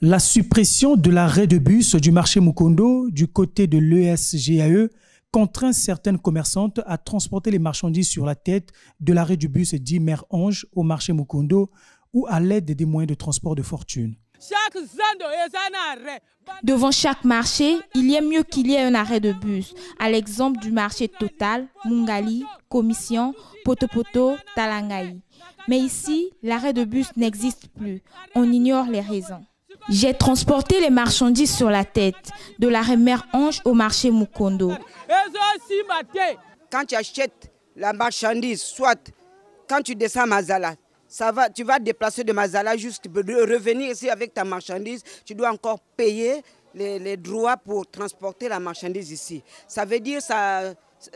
La suppression de l'arrêt de bus du marché Mukondo du côté de l'ESGAE contraint certaines commerçantes à transporter les marchandises sur la tête de l'arrêt du bus dit Mère Ange au marché Mukondo ou à l'aide des moyens de transport de fortune. Devant chaque marché, il y a mieux qu'il y ait un arrêt de bus, à l'exemple du marché Total, Mungali, Commission, Potopoto, Talangai. Mais ici, l'arrêt de bus n'existe plus. On ignore les raisons. J'ai transporté les marchandises sur la tête, de la remère Ange au marché Mukondo. Quand tu achètes la marchandise, soit quand tu descends Mazala, ça va, tu vas te déplacer de Mazala juste revenir ici avec ta marchandise, tu dois encore payer les, droits pour transporter la marchandise ici. Ça veut dire ça,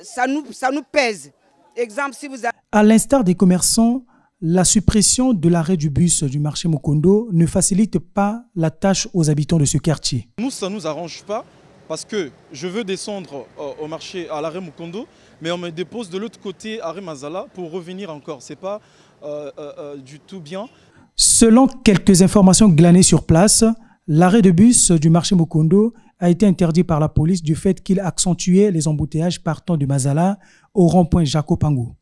ça nous, ça nous pèse. Exemple, si vous À l'instar des commerçants, la suppression de l'arrêt du bus du marché Mokondo ne facilite pas la tâche aux habitants de ce quartier. Nous, ça ne nous arrange pas parce que je veux descendre euh, au marché à l'arrêt Mokondo, mais on me dépose de l'autre côté, arrêt Mazala, pour revenir encore. Ce n'est pas euh, euh, du tout bien. Selon quelques informations glanées sur place, l'arrêt de bus du marché Mokondo a été interdit par la police du fait qu'il accentuait les embouteillages partant du Mazala au rond-point Jacopango.